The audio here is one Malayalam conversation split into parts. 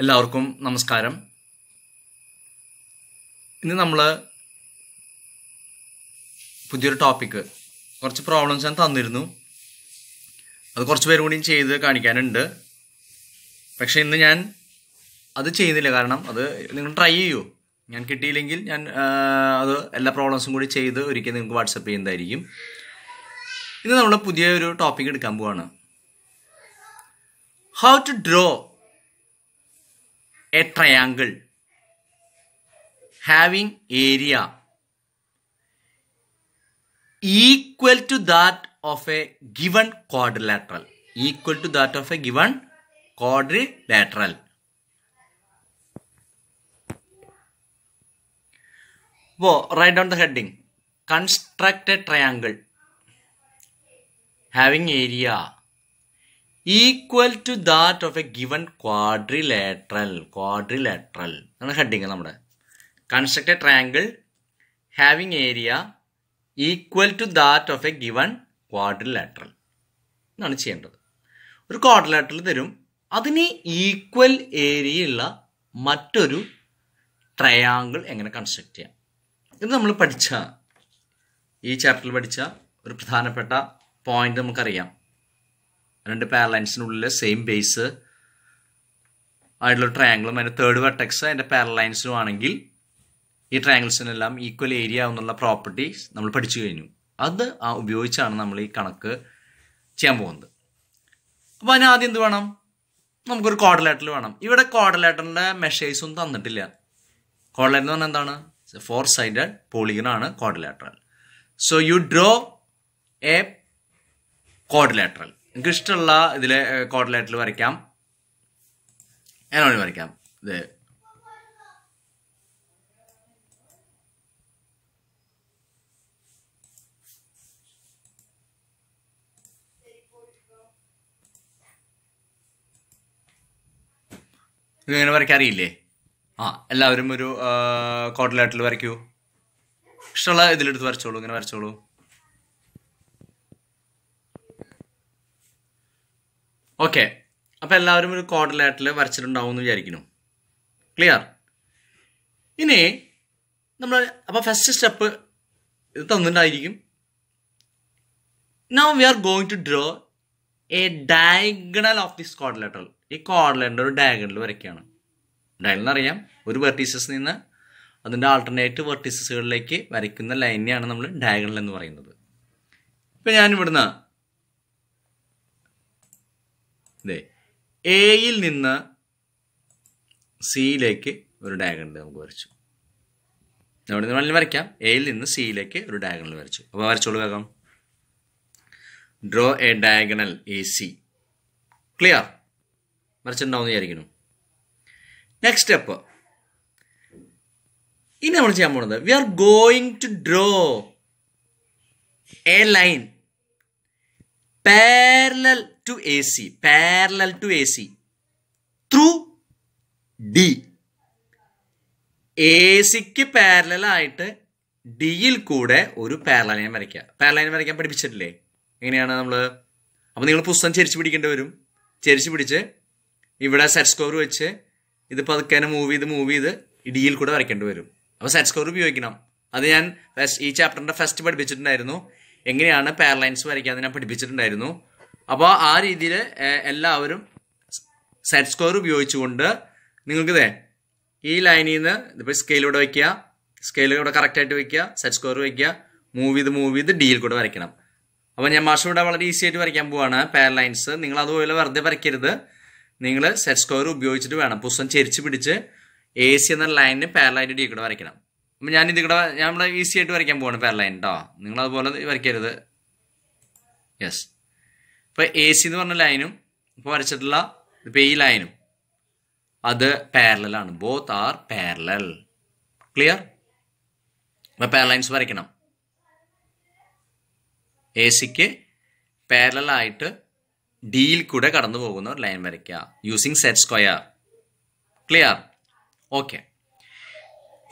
എല്ലാവർക്കും നമസ്കാരം ഇന്ന് നമ്മൾ പുതിയൊരു ടോപ്പിക്ക് കുറച്ച് പ്രോബ്ലംസ് ഞാൻ തന്നിരുന്നു അത് കുറച്ച് പേരും കൂടിയും ചെയ്ത് കാണിക്കാനുണ്ട് പക്ഷേ ഇന്ന് ഞാൻ അത് ചെയ്യുന്നില്ല കാരണം അത് നിങ്ങൾ ട്രൈ ചെയ്യൂ ഞാൻ കിട്ടിയില്ലെങ്കിൽ ഞാൻ അത് എല്ലാ പ്രോബ്ലംസും കൂടി ചെയ്ത് ഒരിക്കൽ നിങ്ങൾക്ക് വാട്സപ്പ് ചെയ്യുന്നതായിരിക്കും ഇന്ന് നമ്മൾ പുതിയൊരു ടോപ്പിക് എടുക്കാൻ പോവാണ് how to draw a triangle having area equal to that of a given quadrilateral equal to that of a given quadrilateral Go write down the heading construct a triangle having area equal to that of a given quadrilateral quadrilateral ആണ് ഹെഡിങ് നമ്മുടെ construct a triangle having area equal to that of a given quadrilateral എന്നാണ് ചെയ്യേണ്ടത് ഒരു ക്വാഡ്രിലേട്രൽ തരും അതിന് ഈക്വൽ ഏരിയ ഉള്ള മറ്റൊരു ട്രയാങ്കിൾ എങ്ങനെ കൺസ്ട്രക്ട് ചെയ്യാം ഇത് നമ്മൾ പഠിച്ച ഈ ചാപ്റ്ററിൽ പഠിച്ച ഒരു പ്രധാനപ്പെട്ട പോയിന്റ് നമുക്കറിയാം രണ്ട് പാരലൈൻസിനുള്ളിൽ സെയിം ബേസ് ആയിട്ടുള്ള ട്രയാങ്കിളും അതിൻ്റെ തേർഡ് വെർട്ടക്സ് അതിൻ്റെ പാരലൈൻസും ആണെങ്കിൽ ഈ ട്രയാങ്കിൾസിനെല്ലാം ഈക്വൽ ഏരിയ എന്നുള്ള പ്രോപ്പർട്ടി നമ്മൾ പഠിച്ചു കഴിഞ്ഞു അത് ആ ഉപയോഗിച്ചാണ് നമ്മൾ ഈ കണക്ക് ചെയ്യാൻ പോകുന്നത് അപ്പോൾ അതിന് ആദ്യം എന്ത് വേണം നമുക്കൊരു കോഡലേറ്റർ വേണം ഇവിടെ കോഡലേറ്ററിൻ്റെ മെഷേഴ്സ് ഒന്നും തന്നിട്ടില്ല കോഡലേറ്റർ എന്ന് പറഞ്ഞാൽ എന്താണ് ഫോർ സൈഡഡ് പോളിഗണാണ് quadrilateral so you draw a quadrilateral നിങ്ങൾക്ക് ഇഷ്ടമുള്ള ഇതിൽ കോട്ടലാറ്റിൽ വരയ്ക്കാം ഞാൻ വേണമെങ്കിൽ വരയ്ക്കാം ഇത് ഇങ്ങനെ വരയ്ക്കാൻ ആ എല്ലാവരും ഒരു കോട്ടലാട്ടിൽ വരയ്ക്കൂ ഇഷ്ടമുള്ള ഇതിലെടുത്ത് വരച്ചോളൂ ഇങ്ങനെ വരച്ചോളൂ ഓക്കെ അപ്പോൾ എല്ലാവരും ഒരു കോർഡിലേറ്ററിൽ വരച്ചിട്ടുണ്ടാവും എന്ന് വിചാരിക്കുന്നു ക്ലിയർ ഇനി നമ്മൾ അപ്പോൾ ഫസ്റ്റ് സ്റ്റെപ്പ് ഇത് തന്നിട്ടുണ്ടായിരിക്കും now we are going to draw a diagonal of this quadrilateral ഈ കോർഡിലേറ്ററിൻ്റെ ഒരു ഡയഗണൽ വരയ്ക്കുകയാണ് ഡയഗണൽ അറിയാം ഒരു വെർട്ടീസസ് നിന്ന് അതിൻ്റെ ആൾട്ടർനേറ്റ് വെർട്ടീസസുകളിലേക്ക് വരയ്ക്കുന്ന ലൈനെയാണ് നമ്മൾ ഡയഗണൽ എന്ന് പറയുന്നത് ഇപ്പം ഞാൻ ഇവിടുന്ന് എയിൽ നിന്ന് സിയിലേക്ക് ഒരു ഡയഗണൽ നമുക്ക് വരച്ചു നമ്മുടെ നിന്ന് വരയ്ക്കാം എയിൽ നിന്ന് സിയിലേക്ക് ഒരു ഡയഗണൽ വരച്ചു അപ്പോൾ വരച്ചോളൂ വേഗം draw a diagonal A C clear വരച്ചിട്ടുണ്ടാവും വിചാരിക്കുന്നു നെക്സ്റ്റ് സ്റ്റെപ്പ് ഇനി നമ്മൾ ചെയ്യാൻ പോകുന്നത് we are going to draw a line parallel to AC, parallel to AC, through D. A സിക്ക് D ഡിയിൽ കൂടെ ഒരു പാരലൈൻ വരയ്ക്കുക പാരലൈൻ വരയ്ക്കാൻ പഠിപ്പിച്ചിട്ടില്ലേ എങ്ങനെയാണ് നമ്മൾ അപ്പം നിങ്ങൾ പുസ്തകം ചെരിച്ച് പിടിക്കേണ്ടി വരും ചെരിച്ച് പിടിച്ച് ഇവിടെ സെറ്റ് സ്കോർ വെച്ച് ഇത് പതുക്കെ മൂവ് ചെയ്ത് മൂവ് ചെയ്ത് ഡിയിൽ കൂടെ വരയ്ക്കേണ്ടി വരും അപ്പോൾ സെറ്റ് സ്കോർ ഉപയോഗിക്കണം അത് ഞാൻ ഈ ചാപ്റ്ററിൻ്റെ ഫസ്റ്റ് പഠിപ്പിച്ചിട്ടുണ്ടായിരുന്നു എങ്ങനെയാണ് പാരലൈൻസ് വരയ്ക്കാൻ ഞാൻ പഠിപ്പിച്ചിട്ടുണ്ടായിരുന്നു അപ്പോൾ ആ രീതിയിൽ എല്ലാവരും സെറ്റ് സ്ക്വയർ ഉപയോഗിച്ചുകൊണ്ട് നിങ്ങൾക്ക് ഇതേ ഈ ലൈനിൽ നിന്ന് ഇതിപ്പോൾ സ്കെയിലൂടെ വയ്ക്കുക സ്കെയിലൂടെ കറക്റ്റായിട്ട് വയ്ക്കുക സെറ്റ് സ്ക്വയർ വയ്ക്കുക മൂവ് ചെയ്ത് മൂവ് ചെയ്ത് ഡിയിൽ കൂടെ വരയ്ക്കണം അപ്പോൾ ഞാൻ മാഷം ഇവിടെ വളരെ ഈസി ആയിട്ട് വരയ്ക്കാൻ പോവാണ് പാരലൈൻസ് നിങ്ങൾ അതുപോലെ വെറുതെ വരയ്ക്കരുത് നിങ്ങൾ സെറ്റ് സ്ക്വയർ ഉപയോഗിച്ചിട്ട് വേണം പുസ്തകം ചെരിച്ച് പിടിച്ച് എ സി എന്ന ലൈനിന് പാരലൈൻ്റെ ഡീൽ കൂടെ വരയ്ക്കണം ഞാൻ ഞാൻ ഇവിടെ ഈസി ആയിട്ട് വരയ്ക്കാൻ പോവാണ് പാരലൈൻ കേട്ടോ നിങ്ങൾ അതുപോലെ വരയ്ക്കരുത് യെസ് ഇപ്പം എ സി എന്ന് പറഞ്ഞ ലൈനും ഇപ്പോൾ വരച്ചിട്ടുള്ള ഇപ്പം ഈ ലൈനും അത് പാരലാണ് ബോത്ത് ആർ പാരലൽ ക്ലിയർ അപ്പോൾ പാരലൈൻസ് വരയ്ക്കണം എ സിക്ക് പാരലായിട്ട് ഡിയിൽ കൂടെ കടന്നു പോകുന്ന ഒരു ലൈൻ വരയ്ക്കുക using set square clear okay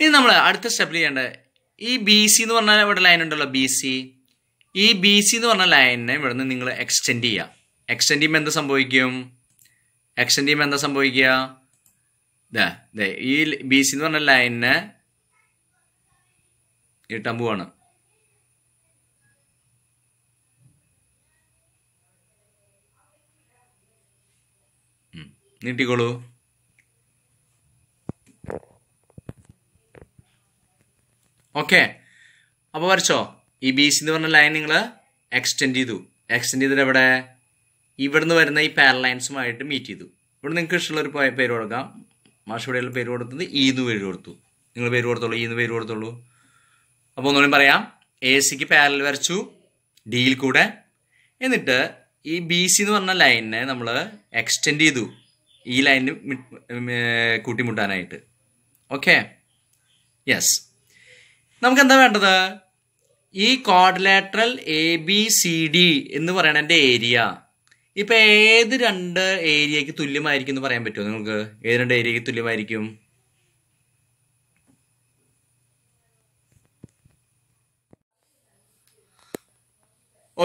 ഇനി നമ്മൾ അടുത്ത സ്റ്റെപ്പിൽ ചെയ്യേണ്ടത് ഈ ബി സി എന്ന് പറഞ്ഞ ഇവിടെ ലൈൻ ഉണ്ടല്ലോ ബി സി ഈ ബി സി എന്ന് പറഞ്ഞ ലൈനിനെ ഇവിടുന്ന് നിങ്ങൾ എക്സ്റ്റെൻഡ് ചെയ്യുക എക്സ്റ്റെൻഡ് ചെയ്യുമ്പോൾ എന്ത് സംഭവിക്കും എക്സ്റ്റെൻഡ് ചെയ്യുമ്പോൾ എന്താ സംഭവിക്കുക ഈ ബി സി എന്ന് പറഞ്ഞ ലൈനിനെ നീട്ടാൻ പോവാണ് നീട്ടിക്കോളൂ ഓക്കെ അപ്പോൾ വരച്ചോ ഈ ബി സി എന്ന് പറഞ്ഞ ലൈൻ നിങ്ങൾ എക്സ്റ്റെൻഡ് ചെയ്തു എക്സ്റ്റെൻഡ് ചെയ്തിട്ട് എവിടെ ഇവിടുന്ന് വരുന്ന ഈ ലൈൻസുമായിട്ട് മീറ്റ് ചെയ്തു ഇവിടെ നിങ്ങൾക്ക് ഇഷ്ടമുള്ള ഒരു പേര് കൊടുക്കാം മാഷിവിടെയുള്ള പേര് കൊടുത്തത് ഈന്ന് പേര് കൊടുത്തു നിങ്ങൾ പേര് കൊടുത്തോളൂ ഈന്ന് പേര് കൊടുത്തോളൂ അപ്പോൾ ഒന്നുകൂടി പറയാം എ സിക്ക് പാരൽ വരച്ചു ഡിയിൽ കൂടെ എന്നിട്ട് ഈ ബി സി എന്ന് പറഞ്ഞ ലൈനിനെ നമ്മൾ എക്സ്റ്റെൻഡ് ചെയ്തു ഈ ലൈനിന് കൂട്ടിമുട്ടാനായിട്ട് ഓക്കെ യെസ് നമുക്ക് എന്താ വേണ്ടത് ഈ quadrilateral A B C D എന്ന് പറയണ ഏരിയ ഇപ്പൊ ഏത് രണ്ട് ഏരിയയ്ക്ക് തുല്യമായിരിക്കും എന്ന് പറയാൻ പറ്റുമോ നിങ്ങൾക്ക് ഏത് രണ്ട് ഏരിയയ്ക്ക് തുല്യമായിരിക്കും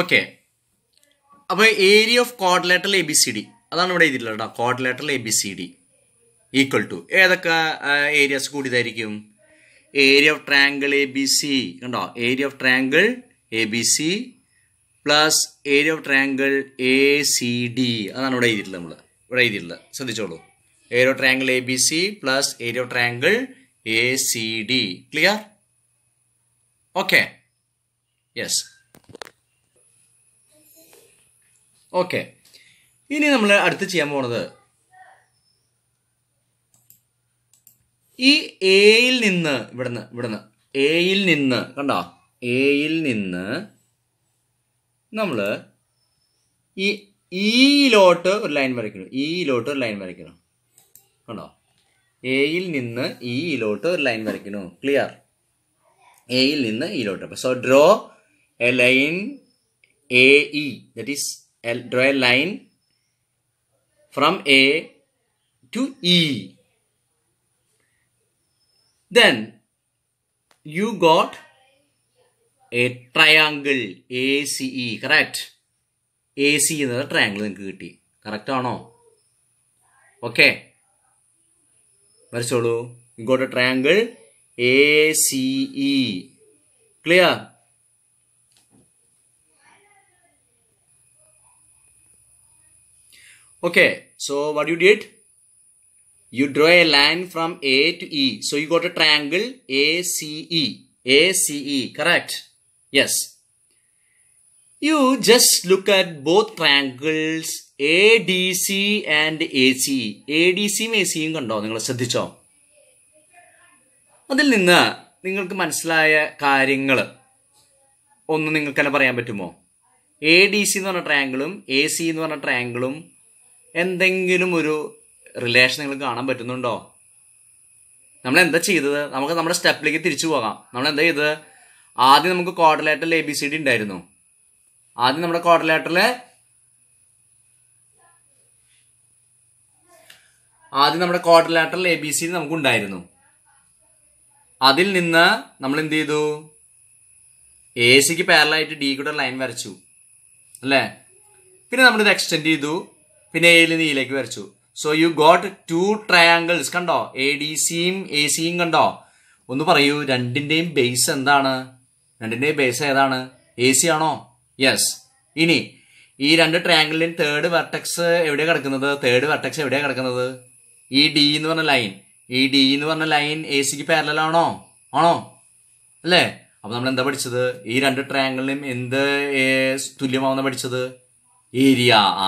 ഓക്കെ അപ്പൊ area of quadrilateral A B C D അതാണ് ഇവിടെ എഴുതിയിട്ടുള്ളത് കേട്ടോ quadrilateral A B C D equal to ഏതൊക്കെ ഏരിയാസ് കൂടിയതായിരിക്കും area of triangle A B C കണ്ടോ area of triangle A B C plus area of triangle A C D അതാണ് ഇവിടെ എഴുതിയിട്ടുള്ളത് നമ്മൾ ഇവിടെ എഴുതിയിട്ടുള്ളത് ശ്രദ്ധിച്ചോളൂ area of triangle A B C plus area of triangle A C D clear okay yes okay ഇനി നമ്മൾ അടുത്ത് ചെയ്യാൻ പോണത് ഈ എയിൽ നിന്ന് ഇവിടുന്ന് ഇവിടുന്ന് എയിൽ നിന്ന് കണ്ടോ എയിൽ നിന്ന് നമ്മൾ ഈ ഈയിലോട്ട് e ഒരു ലൈൻ വരയ്ക്കണം ഈയിലോട്ട് e ഒരു ലൈൻ വരയ്ക്കണം കണ്ടോ എയിൽ നിന്ന് ഇയിലോട്ട് e ഒരു ലൈൻ വരയ്ക്കുന്നു ക്ലിയർ എയിൽ നിന്ന് ഇയിലോട്ട് അപ്പോൾ so draw a line A E that is draw a line from A to E Then you got a triangle ACE, correct? AC എന്നത് ട്രയാങ്കിൾ നിങ്ങൾക്ക് കിട്ടി കറക്റ്റ് ആണോ ഓക്കെ വരച്ചോളൂ ഇങ്ങോട്ട് triangle A C E clear okay so what you did you draw a line from A to E. So you got a triangle ACE. ACE, correct? Yes. You just look at both triangles ADC and ACE. ADCയും എസിയും കണ്ടോ നിങ്ങൾ ശ്രദ്ധിച്ചോ അതിൽ നിന്ന് നിങ്ങൾക്ക് മനസ്സിലായ കാര്യങ്ങൾ ഒന്ന് നിങ്ങൾക്ക് തന്നെ പറയാൻ പറ്റുമോ എ ഡി സി എന്ന് പറഞ്ഞ ട്രയാങ്കിളും എ സി എന്ന് പറഞ്ഞ ട്രയാങ്കിളും എന്തെങ്കിലും ഒരു റിലേഷൻ നിങ്ങൾ കാണാൻ പറ്റുന്നുണ്ടോ നമ്മൾ എന്താ ചെയ്തത് നമുക്ക് നമ്മുടെ സ്റ്റെപ്പിലേക്ക് തിരിച്ചു പോകാം നമ്മൾ എന്താ ചെയ്തത് ആദ്യം നമുക്ക് ക്വാർട്ടർലേറ്ററിൽ എ ബി സി ഡി ഉണ്ടായിരുന്നു ആദ്യം നമ്മുടെ ക്വാർട്ടർലേറ്ററിൽ ആദ്യം നമ്മുടെ ക്വാർട്ടർലേറ്ററിൽ എ ബി സി ഡി നമുക്ക് ഉണ്ടായിരുന്നു അതിൽ നിന്ന് നമ്മൾ എന്ത് ചെയ്തു എ സിക്ക് പാരലായിട്ട് ഡി കൂടെ ലൈൻ വരച്ചു അല്ലേ പിന്നെ നമ്മളിത് എക്സ്റ്റെൻഡ് ചെയ്തു പിന്നെ എയിൽ നിന്ന് ഇയിലേക്ക് e വരച്ചു so you got two triangles കണ്ടോ എ ഡി സിയും എ സിയും കണ്ടോ ഒന്ന് പറയൂ രണ്ടിന്റെയും ബേസ് എന്താണ് രണ്ടിന്റെയും ബേസ് ഏതാണ് എ സി ആണോ യെസ് ഇനി ഈ രണ്ട് ട്രയാങ്കിളിൻ്റെയും തേർഡ് വെർട്ടക്സ് എവിടെയാണ് കിടക്കുന്നത് തേർഡ് വെർട്ടക്സ് എവിടെയാണ് കിടക്കുന്നത് ഈ ഡി എന്ന് പറഞ്ഞ ലൈൻ ഈ ഡി എന്ന് പറഞ്ഞ ലൈൻ എ സിക്ക് പാരലാണോ ആണോ അല്ലേ അപ്പൊ നമ്മൾ എന്താ പഠിച്ചത് ഈ രണ്ട് ട്രയാങ്കിളിനും എന്ത് തുല്യമാവുന്ന പഠിച്ചത് ഏരിയ ആ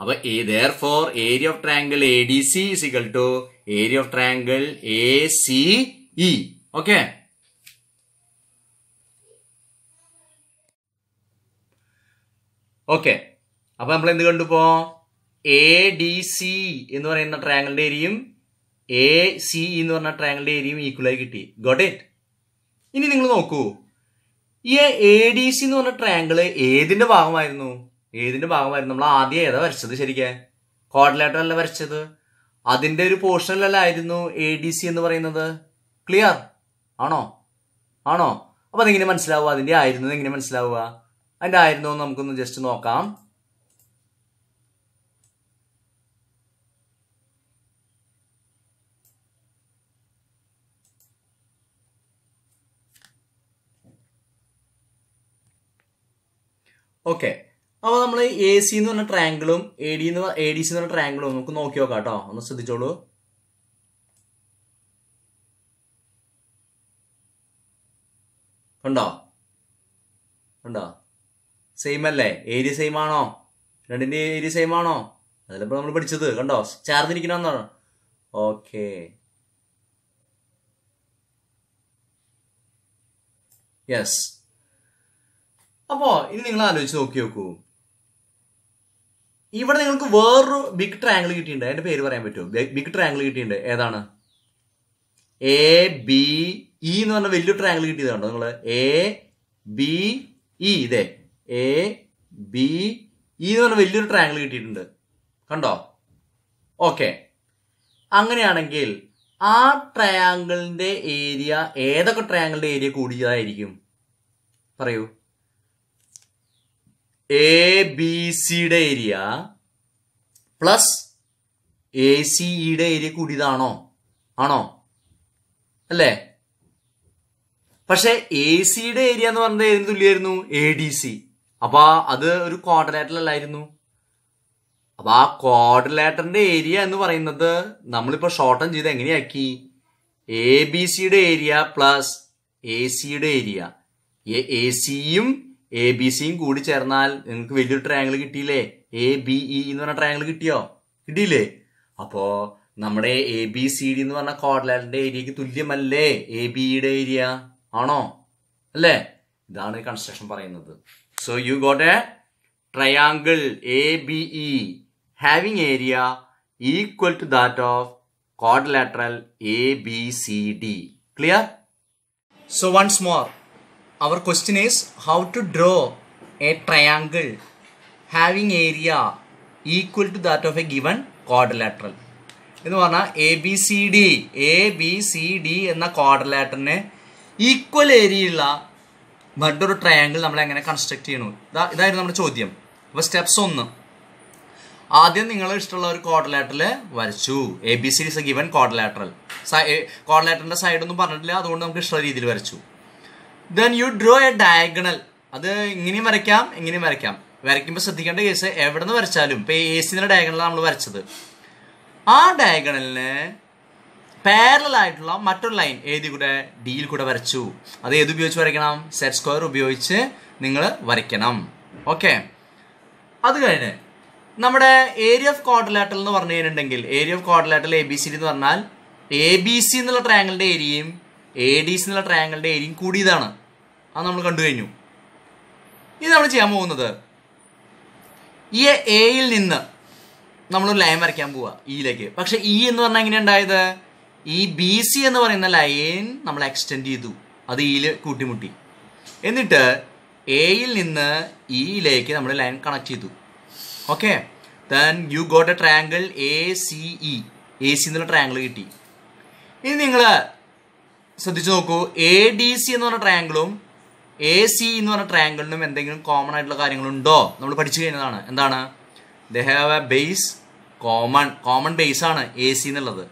അപ്പൊ therefore area of triangle A D C is to area of triangle A C E okay okay അപ്പൊ നമ്മൾ എന്ത് കണ്ടുപോ എ ഡി സി എന്ന് പറയുന്ന ട്രയാങ്കിളിന്റെ ഏരിയയും എ സി e എന്ന് പറഞ്ഞ ട്രയാങ്കിളിന്റെ ഏരിയയും ഈക്വലായി കിട്ടി ഗോട്ട് ഇറ്റ് ഇനി നിങ്ങൾ നോക്കൂ ഈ എ ഡി സി എന്ന് പറഞ്ഞ ട്രയാങ്കിള് ഏതിന്റെ ഭാഗമായിരുന്നു ഏതിന്റെ ഭാഗമായിരുന്നു നമ്മൾ ആദ്യം ഏതാ വരച്ചത് ശരിക്കേ അല്ല വരച്ചത് അതിന്റെ ഒരു പോർഷനിലല്ലായിരുന്നു എ ഡി സി എന്ന് പറയുന്നത് ക്ലിയർ ആണോ ആണോ അപ്പൊ അതെങ്ങനെ മനസ്സിലാവുക അതിന്റെ ആയിരുന്നു എങ്ങനെ മനസ്സിലാവുക അതിന്റെ ആയിരുന്നു നമുക്കൊന്ന് ജസ്റ്റ് നോക്കാം ഓക്കെ അപ്പോൾ നമ്മൾ എ സി എന്ന് പറഞ്ഞ ട്രാങ്കിളും എ ഡി എന്ന് എ ഡി സി എന്ന് പറഞ്ഞ ട്രാങ്കിളും നമുക്ക് നോക്കി നോക്കാം കേട്ടോ ഒന്ന് ശ്രദ്ധിച്ചോളൂ ഉണ്ടോ ഉണ്ടോ സെയിം അല്ലേ ഏരിയ സെയിം ആണോ രണ്ടിന്റെ ഏരിയ സെയിം ആണോ അതിലിപ്പോ നമ്മൾ പഠിച്ചത് കണ്ടോ ചേർന്നിരിക്കണോ ഓക്കെ യെസ് അപ്പോൾ ഇനി നിങ്ങൾ ആലോചിച്ച് നോക്കി നോക്കൂ ഇവിടെ നിങ്ങൾക്ക് വേറൊരു ബിഗ് ട്രാങ്കിൾ കിട്ടിയിട്ടുണ്ട് എന്റെ പേര് പറയാൻ പറ്റുമോ ബിഗ് ട്രാങ്കിൾ കിട്ടിയിട്ടുണ്ട് ഏതാണ് എ ബി ഇ എന്ന് പറഞ്ഞ വലിയ ട്രാങ്കിൾ കിട്ടിയത് കണ്ടോ നിങ്ങൾ എ ബി ഇ ഇതേ എ ബി ഇ എന്ന് പറഞ്ഞ വലിയൊരു ട്രാങ്കിൾ e. e കിട്ടിയിട്ടുണ്ട് കണ്ടോ ഓക്കെ അങ്ങനെയാണെങ്കിൽ ആ ട്രയാങ്കിളിന്റെ ഏരിയ ഏതൊക്കെ ട്രയാങ്കിളിന്റെ ഏരിയ കൂടിയതായിരിക്കും പറയൂ എ ബി സിയുടെ ഏരിയ പ്ലസ് എ സിഇയുടെ e ഏരിയ കൂടിയതാണോ ആണോ അല്ലേ പക്ഷെ എ സിയുടെ ഏരിയ എന്ന് പറഞ്ഞത് ഏതിന് തുല്യമായിരുന്നു എ ഡി സി അപ്പൊ അത് ഒരു അല്ലായിരുന്നു അപ്പൊ ആ കോർഡിനേറ്ററിന്റെ ഏരിയ എന്ന് പറയുന്നത് നമ്മളിപ്പോ ഷോർട്ടൺ ചെയ്ത് എങ്ങനെയാക്കി എ ബി സിയുടെ ഏരിയ പ്ലസ് എ സിയുടെ ഏരിയ എ സിയും എ ബി സിയും കൂടി ചേർന്നാൽ നിങ്ങൾക്ക് വലിയൊരു ട്രയാങ്കിൾ കിട്ടിയില്ലേ എ ബി ഇ എന്ന് പറഞ്ഞ ട്രയാങ്കിൾ കിട്ടിയോ കിട്ടിയില്ലേ അപ്പോ നമ്മുടെ എ ബി സി ഡി എന്ന് പറഞ്ഞ കോഡ്ലാൻഡിന്റെ ഏരിയക്ക് തുല്യമല്ലേ എ ബിയുടെ ഏരിയ ആണോ അല്ലേ ഇതാണ് കൺസ്ട്രക്ഷൻ പറയുന്നത് so you got a triangle A B E having area equal to that of quadrilateral ABCD. Clear? So once more, our question is how to draw a triangle having area equal to that of a given quadrilateral എന്ന് പറഞ്ഞാൽ A B C D A B C D എന്ന കോഡലാട്രലിന് ഈക്വൽ ഏരിയയുള്ള മറ്റൊരു ട്രയാങ്കിൾ നമ്മൾ എങ്ങനെ കൺസ്ട്രക്ട് ചെയ്യണു ഇതാ ഇതായിരുന്നു നമ്മുടെ ചോദ്യം അപ്പൊ സ്റ്റെപ്സ് ഒന്ന് ആദ്യം നിങ്ങൾ ഇഷ്ടമുള്ള ഒരു കോഡലാട്രൽ വരച്ചു A B C is a given quadrilateral കോഡലാട്രലിൻ്റെ സൈഡൊന്നും പറഞ്ഞിട്ടില്ല അതുകൊണ്ട് നമുക്ക് ഇഷ്ടമുള്ള രീതിയിൽ വരച്ചു then you draw a diagonal അത് ഇങ്ങനെയും വരയ്ക്കാം ഇങ്ങനെയും വരയ്ക്കാം വരയ്ക്കുമ്പോൾ ശ്രദ്ധിക്കേണ്ട കേസ് എവിടെ നിന്ന് വരച്ചാലും ഇപ്പോൾ എ സിന്റെ ഡയഗണലാണ് നമ്മൾ വരച്ചത് ആ ഡയഗണലിന് പാരലൽ ആയിട്ടുള്ള മറ്റൊരു ലൈൻ ഏതി കൂടെ ഡിയിൽ കൂടെ വരച്ചു അത് ഏത് ഉപയോഗിച്ച് വരയ്ക്കണം സെറ്റ് സ്ക്വയർ ഉപയോഗിച്ച് നിങ്ങൾ വരയ്ക്കണം ഓക്കെ അത് കഴിഞ്ഞ് നമ്മുടെ ഏരിയ ഓഫ് കോർഡിലാറ്റൽ എന്ന് പറഞ്ഞു കഴിഞ്ഞിട്ടുണ്ടെങ്കിൽ area of quadrilateral A B C D എന്ന് പറഞ്ഞാൽ എ ബി സി എന്നുള്ള ട്രയാങ്കിളിന്റെ ഏരിയയും എ ഡി സി എന്നുള്ള ട്രയാങ്കിളിന്റെ ഏരിയയും കൂടിയതാണ് അത് നമ്മൾ കണ്ടു കഴിഞ്ഞു ഇനി നമ്മൾ ചെയ്യാൻ പോകുന്നത് ഈ എയിൽ നിന്ന് നമ്മളൊരു ലൈൻ വരയ്ക്കാൻ പോവാ ഇയിലേക്ക് e പക്ഷെ ഇ e എന്ന് പറഞ്ഞാൽ എങ്ങനെ ഉണ്ടായത് ഈ ബി സി എന്ന് പറയുന്ന ലൈൻ നമ്മൾ എക്സ്റ്റെൻഡ് ചെയ്തു അത് ഇയിൽ e കൂട്ടിമുട്ടി എന്നിട്ട് എയിൽ നിന്ന് ഇയിലേക്ക് നമ്മൾ ലൈൻ കണക്ട് ചെയ്തു okay then you got a triangle A C E A C എന്നുള്ള ട്രയാങ്കിൾ കിട്ടി ഇനി നിങ്ങൾ ശ്രദ്ധിച്ചു നോക്കൂ എ ഡി സി എന്ന് പറഞ്ഞ ട്രയാങ്കിളും എ സി എന്ന് പറഞ്ഞ ട്രയാങ്കിളിനും എന്തെങ്കിലും കോമൺ ആയിട്ടുള്ള കാര്യങ്ങളുണ്ടോ നമ്മൾ പഠിച്ചു കഴിഞ്ഞതാണ് എന്താണ് they have a base common common base ആണ് എ സി എന്നുള്ളത്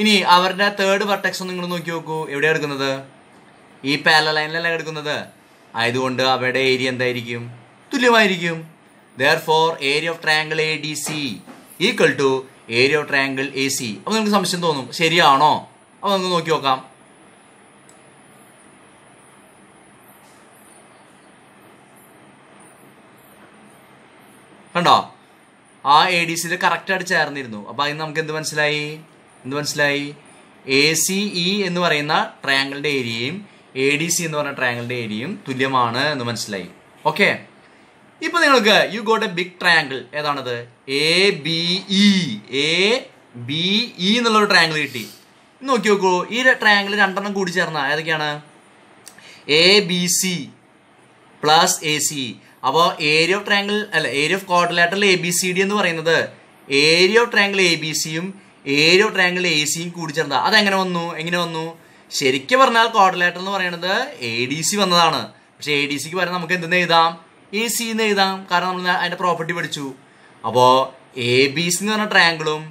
ഇനി അവരുടെ തേർഡ് വെർട്ടെക്സ് നിങ്ങൾ നോക്കി നോക്കൂ എവിടെയാണ് എടുക്കുന്നത് ഈ പാല ലൈനിലല്ല എടുക്കുന്നത് ആയതുകൊണ്ട് അവരുടെ ഏരിയ എന്തായിരിക്കും തുല്യമായിരിക്കും therefore area of triangle A D C equal to area of triangle A C അപ്പോൾ നിങ്ങൾക്ക് സംശയം തോന്നും ശരിയാണോ അപ്പൊ നമുക്ക് നോക്കി നോക്കാം കണ്ടോ ആ എ ഡി സിയിൽ കറക്റ്റായിട്ട് ചേർന്നിരുന്നു അപ്പോൾ അതിന് നമുക്ക് എന്ത് മനസ്സിലായി എന്ത് മനസ്സിലായി എ സി ഇ എന്ന് പറയുന്ന ട്രയാങ്കിളിൻ്റെ ഏരിയയും എ ഡി സി എന്ന് പറയുന്ന ട്രയാങ്കിളിൻ്റെ ഏരിയയും തുല്യമാണ് എന്ന് മനസ്സിലായി ഓക്കെ ഇപ്പോൾ നിങ്ങൾക്ക് you got a big triangle ഏതാണത് A B E A B E എന്നുള്ളൊരു ട്രയാങ്കിൾ കിട്ടി നോക്കി നോക്കൂ ഈ ട്രയാങ്കിൾ രണ്ടെണ്ണം കൂടി ചേർന്ന ഏതൊക്കെയാണ് A B C plus A C അപ്പോൾ ഏരിയ ഓഫ് ട്രയാങ്കിൾ അല്ല area of quadrilateral A B C D എന്ന് പറയുന്നത് area of triangle A B സിയും ഏരിയ ഓഫ് ട്രയാങ്കിൾ എ സിയും കൂടി ചേർന്നതാണ് അതെങ്ങനെ വന്നു എങ്ങനെ വന്നു ശരിക്കും പറഞ്ഞാൽ കോർഡിലാറ്റർ എന്ന് പറയുന്നത് എ ഡി സി വന്നതാണ് പക്ഷേ എ ഡി സിക്ക് പകരം നമുക്ക് എന്തെന്ന് എഴുതാം എ സി എന്ന് എഴുതാം കാരണം നമ്മൾ അതിൻ്റെ പ്രോപ്പർട്ടി പഠിച്ചു അപ്പോൾ എ ബി സി എന്ന് പറഞ്ഞ ട്രയാങ്കിളും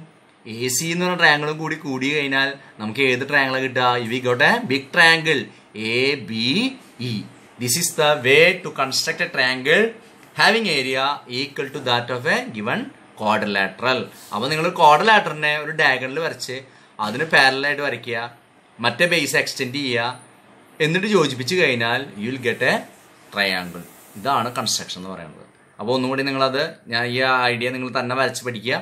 എ സി എന്ന് പറഞ്ഞ ട്രയാങ്കിളും കൂടി കൂടി കഴിഞ്ഞാൽ നമുക്ക് ഏത് ട്രയാങ്കിളാണ് കിട്ടുക we got a big triangle A B E This is the way to construct a triangle having area equal to that of a given quadrilateral. അപ്പോൾ നിങ്ങൾ ക്വാഡ്രലാറ്ററിനെ ഒരു ഡയഗണൽ വരച്ച് അതിന് പാരലായിട്ട് വരയ്ക്കുക മറ്റേ ബേസ് എക്സ്റ്റെൻഡ് ചെയ്യുക എന്നിട്ട് യോജിപ്പിച്ച് കഴിഞ്ഞാൽ you will get a triangle ഇതാണ് കൺസ്ട്രക്ഷൻ എന്ന് പറയുന്നത് അപ്പോൾ ഒന്നുകൂടി നിങ്ങളത് ഞാൻ ഈ ഐഡിയ നിങ്ങൾ തന്നെ വരച്ച് പഠിക്കുക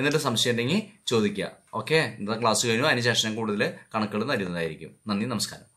എന്നിട്ട് സംശയം ഉണ്ടെങ്കിൽ ചോദിക്കുക ഓക്കെ ഇന്നത്തെ ക്ലാസ് കഴിഞ്ഞു അതിന് ശേഷം കൂടുതൽ കണക്കുകൾ തരുന്നതായിരിക്കും നന്ദി നമസ്കാരം